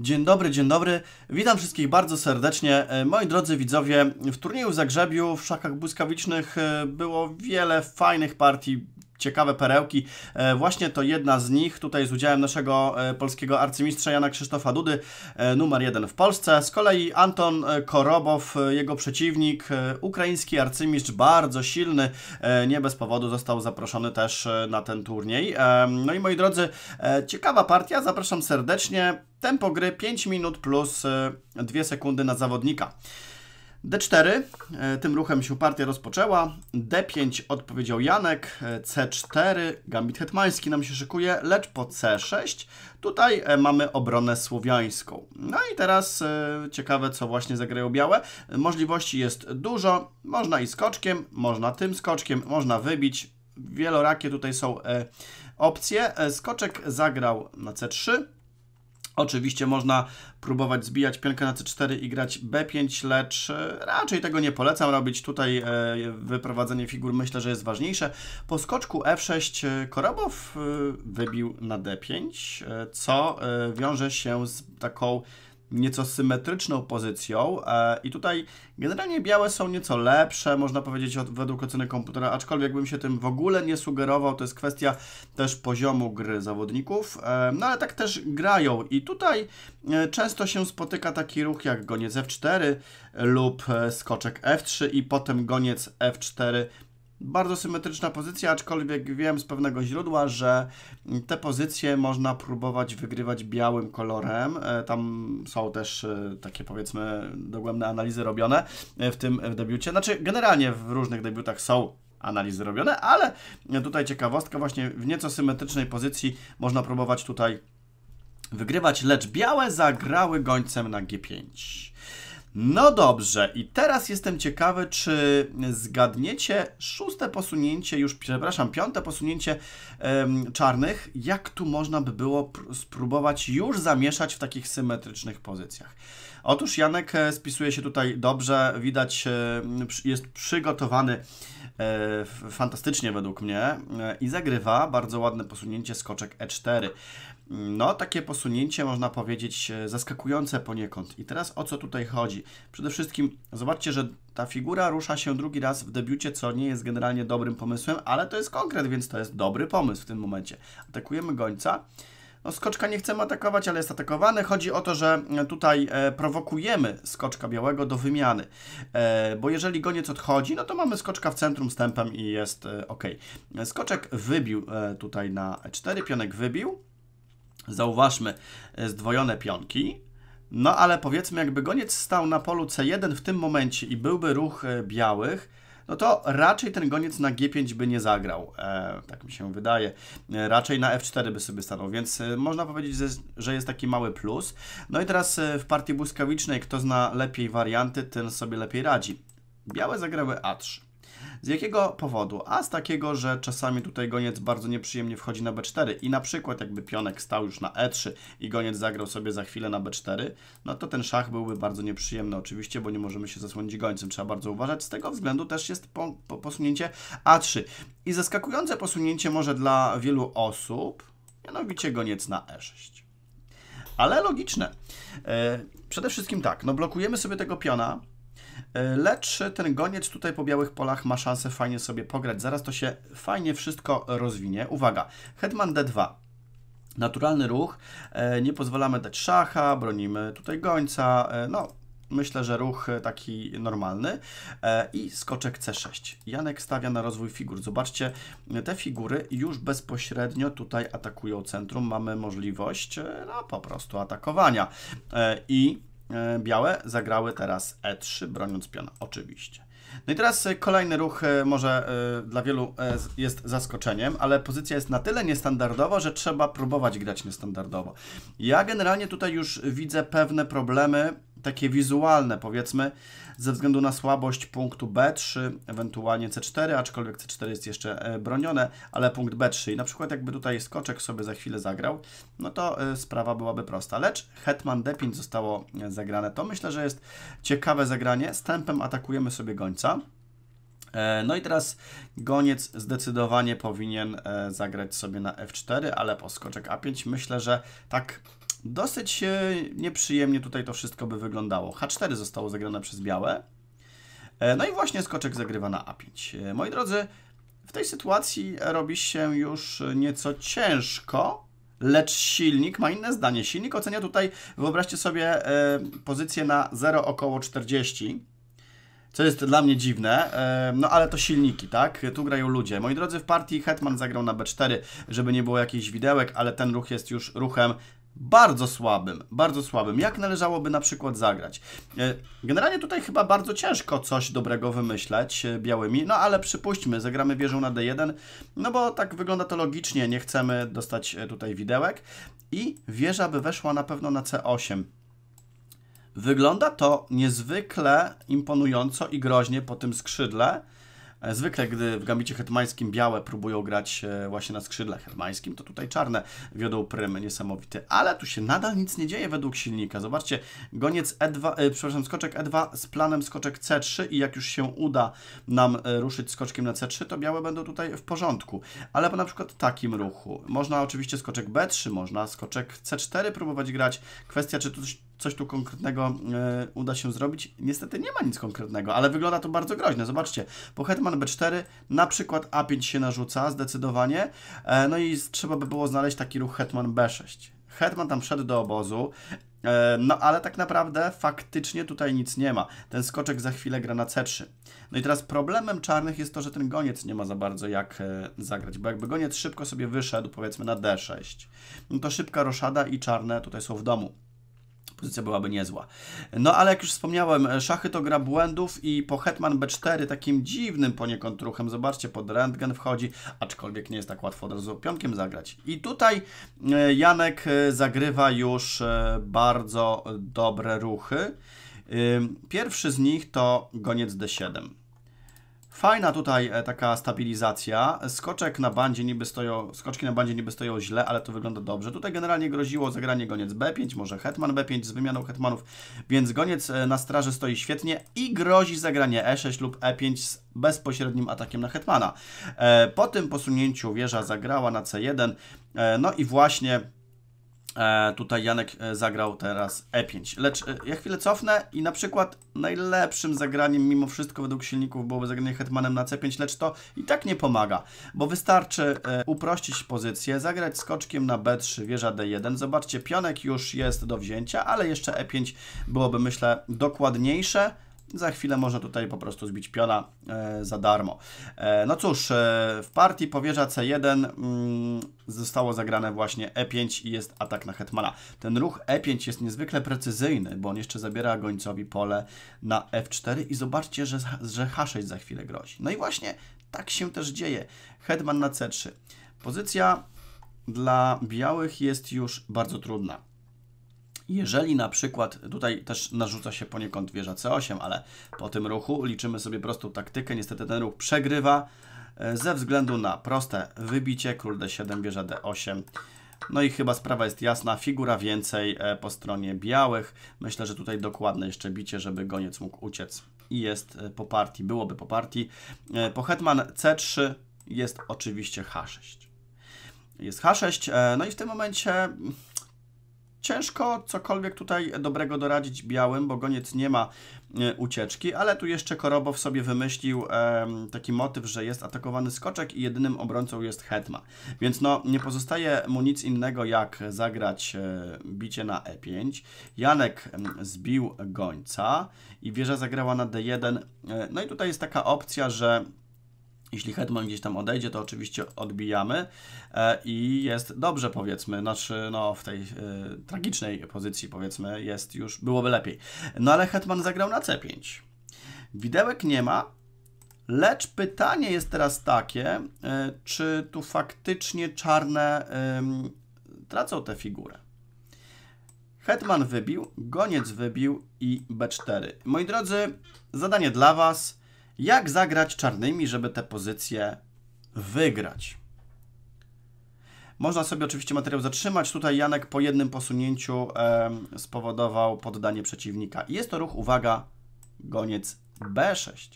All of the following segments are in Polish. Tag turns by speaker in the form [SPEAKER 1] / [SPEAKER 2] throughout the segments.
[SPEAKER 1] Dzień dobry, dzień dobry. Witam wszystkich bardzo serdecznie. E, moi drodzy widzowie, w turnieju w Zagrzebiu w szakach błyskawicznych e, było wiele fajnych partii, ciekawe perełki. E, właśnie to jedna z nich, tutaj z udziałem naszego e, polskiego arcymistrza Jana Krzysztofa Dudy, e, numer jeden w Polsce. Z kolei Anton Korobow, jego przeciwnik, ukraiński arcymistrz, bardzo silny, nie bez powodu został zaproszony też na ten turniej. No i moi drodzy, ciekawa partia, zapraszam serdecznie. Tempo gry 5 minut plus 2 sekundy na zawodnika. D4, e, tym ruchem się partia rozpoczęła. D5 odpowiedział Janek, e, C4, gambit hetmański nam się szykuje, lecz po C6 tutaj e, mamy obronę słowiańską. No i teraz ciekawe, co właśnie zagrają białe. Możliwości jest dużo, można i skoczkiem, można tym skoczkiem, można wybić. Wielorakie tutaj są opcje. Skoczek zagrał na C3, Oczywiście można próbować zbijać pionkę na c4 i grać b5, lecz e, raczej tego nie polecam robić. Tutaj e, wyprowadzenie figur myślę, że jest ważniejsze. Po skoczku f6 e, Korobow wybił na d5, co wiąże się z taką nieco symetryczną pozycją e, i tutaj generalnie białe są nieco lepsze, można powiedzieć od, według oceny komputera, aczkolwiek bym się tym w ogóle nie sugerował, to jest kwestia też poziomu gry zawodników, e, no ale tak też grają i tutaj e, często się spotyka taki ruch jak goniec F4 lub skoczek F3 i potem goniec F4 bardzo symetryczna pozycja, aczkolwiek wiem z pewnego źródła, że te pozycje można próbować wygrywać białym kolorem. E, tam są też e, takie powiedzmy dogłębne analizy robione e, w tym debiucie. Znaczy generalnie w różnych debiutach są analizy robione, ale tutaj ciekawostka, właśnie w nieco symetrycznej pozycji można próbować tutaj wygrywać, lecz białe zagrały gońcem na G5. No dobrze, i teraz jestem ciekawy, czy zgadniecie szóste posunięcie, już przepraszam, piąte posunięcie czarnych, jak tu można by było spróbować już zamieszać w takich symetrycznych pozycjach. Otóż Janek e, spisuje się tutaj dobrze, widać, e, jest przygotowany e, fantastycznie według mnie i zagrywa bardzo ładne posunięcie skoczek E4. No, takie posunięcie można powiedzieć zaskakujące poniekąd. I teraz o co tutaj chodzi? Przede wszystkim zobaczcie, że ta figura rusza się drugi raz w debiucie, co nie jest generalnie dobrym pomysłem, ale to jest konkret, więc to jest dobry pomysł w tym momencie. Atakujemy gońca. No, skoczka nie chcemy atakować, ale jest atakowany. Chodzi o to, że e, tutaj e, prowokujemy skoczka białego do wymiany, e, bo jeżeli goniec odchodzi, no to mamy skoczka w centrum z tempem i jest ok. Skoczek wybił tutaj na E4, pionek wybił. Zauważmy zdwojone pionki. No ale powiedzmy, jakby goniec stał na polu C1 w tym momencie i byłby ruch białych, no to raczej ten goniec na G5 by nie zagrał. E, tak mi się wydaje. E, raczej na F4 by sobie stanął, więc e, można powiedzieć, że, że jest taki mały plus. No i teraz e, w partii błyskawicznej, kto zna lepiej warianty, ten sobie lepiej radzi. Białe zagrały A3. Z jakiego powodu? A z takiego, że czasami tutaj goniec bardzo nieprzyjemnie wchodzi na b4 i na przykład jakby pionek stał już na e3 i goniec zagrał sobie za chwilę na b4, no to ten szach byłby bardzo nieprzyjemny oczywiście, bo nie możemy się zasłonić gońcem, trzeba bardzo uważać. Z tego względu też jest po, po, posunięcie a3. I zaskakujące posunięcie może dla wielu osób, mianowicie goniec na e6. Ale logiczne. E, przede wszystkim tak, no blokujemy sobie tego piona, E, lecz ten goniec tutaj po białych polach ma szansę fajnie sobie pograć. Zaraz to się fajnie wszystko rozwinie. Uwaga, Hetman D2. Naturalny ruch, e, nie pozwalamy dać szacha, bronimy tutaj gońca, e, no myślę, że ruch taki normalny i skoczek C6. Janek stawia na rozwój figur. Zobaczcie, te figury już bezpośrednio tutaj atakują centrum, mamy możliwość no, po prostu atakowania i E, białe zagrały teraz E3, broniąc piona, oczywiście. No i teraz e, kolejny ruch e, może dla wielu jest zaskoczeniem, ale pozycja jest na tyle niestandardowa, że trzeba próbować grać niestandardowo. Ja generalnie tutaj już widzę pewne problemy takie wizualne, powiedzmy, ze względu na słabość punktu B3, ewentualnie C4, aczkolwiek C4 jest jeszcze e, bronione, ale punkt B3 i na przykład jakby tutaj skoczek sobie za chwilę zagrał, no to e, sprawa byłaby prosta. Lecz hetman D5 zostało e, zagrane. To myślę, że jest ciekawe zagranie. Z tempem atakujemy sobie gońca. No i teraz goniec zdecydowanie powinien zagrać sobie na F4, ale po skoczek A5 myślę, że tak Dosyć e, nieprzyjemnie tutaj to wszystko by wyglądało. H4 zostało zagrane przez białe. E, no i właśnie skoczek zagrywa na A5. E, moi drodzy, w tej sytuacji robi się już nieco ciężko, lecz silnik ma inne zdanie. Silnik ocenia tutaj, wyobraźcie sobie, pozycję na 0 około 40. Co jest dla mnie dziwne, no ale to silniki, tak? Tu grają ludzie. Moi drodzy, w partii Hetman zagrał na B4, żeby nie było jakichś widełek, ale ten ruch jest już ruchem bardzo słabym, bardzo słabym. Jak należałoby na przykład zagrać? E, generalnie tutaj chyba bardzo ciężko coś dobrego wymyśleć e, białymi, no ale przypuśćmy, zagramy wieżą na D1, no bo tak wygląda to logicznie, nie chcemy dostać e, tutaj widełek i wieża by weszła na pewno na C8. Wygląda to niezwykle imponująco i groźnie po tym skrzydle, E, zwykle, gdy w gambicie hetmańskim białe próbują grać e, właśnie na skrzydle hetmańskim, to tutaj czarne wiodą prym niesamowity. Ale tu się nadal nic nie dzieje według silnika. Zobaczcie, goniec E2, e, przepraszam, skoczek E2 z planem skoczek C3 i jak już się uda nam e, ruszyć skoczkiem na C3, to białe będą tutaj w porządku. Ale po na przykład takim ruchu. Można oczywiście skoczek B3, można skoczek C4 próbować grać. Kwestia, czy tu coś tu konkretnego e, uda się zrobić. Niestety nie ma nic konkretnego, ale wygląda to bardzo groźnie. Zobaczcie, po Hetman B4 na przykład A5 się narzuca zdecydowanie, e, no i trzeba by było znaleźć taki ruch Hetman B6. Hetman tam wszedł do obozu, e, no ale tak naprawdę faktycznie tutaj nic nie ma. Ten skoczek za chwilę gra na C3. No i teraz problemem czarnych jest to, że ten goniec nie ma za bardzo jak e, zagrać, bo jakby goniec szybko sobie wyszedł powiedzmy na D6, no to szybka roszada i czarne tutaj są w domu pozycja byłaby niezła. No ale jak już wspomniałem, e, szachy to gra błędów i po hetman b4 takim dziwnym poniekąd ruchem, zobaczcie, pod rentgen wchodzi, aczkolwiek nie jest tak łatwo od razu pionkiem zagrać. I tutaj e, Janek e, zagrywa już bardzo dobre ruchy. Pierwszy z nich to goniec d7. Fajna tutaj e, taka stabilizacja. Skoczek na bandzie niby stoją, skoczki na bandzie niby stoją źle, ale to wygląda dobrze. Tutaj generalnie groziło zagranie goniec B5, może hetman B5 z wymianą hetmanów, więc goniec e, na straży stoi świetnie i grozi zagranie E6 lub E5 z bezpośrednim atakiem na hetmana. E, po tym posunięciu wieża zagrała na C1, no i właśnie E, tutaj Janek e, zagrał teraz E5. Lecz e, ja chwilę cofnę i na przykład najlepszym zagraniem mimo wszystko według silników byłoby zagranie hetmanem na C5, lecz to i tak nie pomaga, bo wystarczy uprościć pozycję, zagrać skoczkiem na B3, wieża D1. Zobaczcie, pionek już jest do wzięcia, ale jeszcze E5 byłoby myślę dokładniejsze za chwilę można tutaj po prostu zbić piona e, za darmo. E, no cóż, e, w partii powierza C1 mm, zostało zagrane właśnie E5 i jest atak na Hetmana. Ten ruch E5 jest niezwykle precyzyjny, bo on jeszcze zabiera gońcowi pole na F4 i zobaczcie, że, że H6 za chwilę grozi. No i właśnie tak się też dzieje. Hetman na C3. Pozycja dla białych jest już bardzo trudna. Jeżeli na przykład, tutaj też narzuca się poniekąd wieża C8, ale po tym ruchu liczymy sobie prostą taktykę, niestety ten ruch przegrywa e, ze względu na proste wybicie, król D7, wieża D8, no i chyba sprawa jest jasna, figura więcej e, po stronie białych. Myślę, że tutaj dokładne jeszcze bicie, żeby goniec mógł uciec. I jest e, po partii, byłoby po partii. Po hetman C3 jest oczywiście H6. Jest H6, no i w tym momencie ciężko cokolwiek tutaj dobrego doradzić białym, bo goniec nie ma e, ucieczki, ale tu jeszcze Korobow sobie wymyślił taki motyw, że jest atakowany skoczek i jedynym obrońcą jest hetma. Więc no, nie pozostaje mu nic innego jak zagrać e, bicie na e5. Janek zbił gońca i wieża zagrała na d1. E, no i tutaj jest taka opcja, że jeśli Hetman gdzieś tam odejdzie, to oczywiście odbijamy e, i jest dobrze, powiedzmy, znaczy no, w tej y, tragicznej pozycji, powiedzmy, jest już, byłoby lepiej. No ale Hetman zagrał na C5. Widełek nie ma, lecz pytanie jest teraz takie, y, czy tu faktycznie czarne y, tracą tę figurę. Hetman wybił, goniec wybił i B4. Moi drodzy, zadanie dla Was jak zagrać czarnymi, żeby te pozycje wygrać. Można sobie oczywiście materiał zatrzymać. Tutaj Janek po jednym posunięciu e, spowodował poddanie przeciwnika. Jest to ruch, uwaga, goniec B6.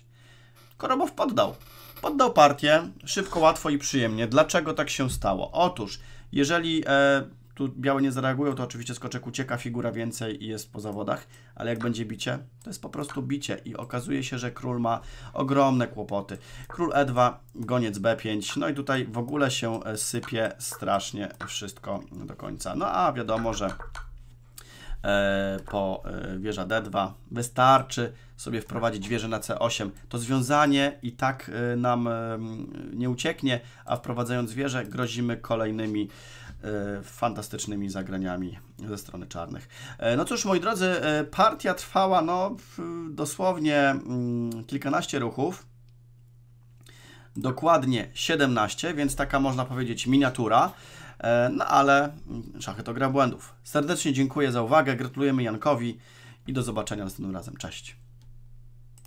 [SPEAKER 1] Korobow poddał. Poddał partię szybko, łatwo i przyjemnie. Dlaczego tak się stało? Otóż, jeżeli e, tu białe nie zareagują, to oczywiście skoczek ucieka, figura więcej i jest po zawodach, ale jak będzie bicie, to jest po prostu bicie i okazuje się, że król ma ogromne kłopoty. Król E2, goniec B5, no i tutaj w ogóle się e, sypie strasznie wszystko do końca. No a wiadomo, że e, po e, wieża D2 wystarczy sobie wprowadzić wieżę na C8. To związanie i tak y, nam y, nie ucieknie, a wprowadzając wieżę grozimy kolejnymi y, fantastycznymi zagraniami ze strony czarnych. E, no cóż, moi drodzy, e, partia trwała no, dosłownie mm, kilkanaście ruchów. Dokładnie 17, więc taka można powiedzieć miniatura. E, no ale mm, szachy to gra błędów. Serdecznie dziękuję za uwagę, gratulujemy Jankowi i do zobaczenia następnym razem. Cześć.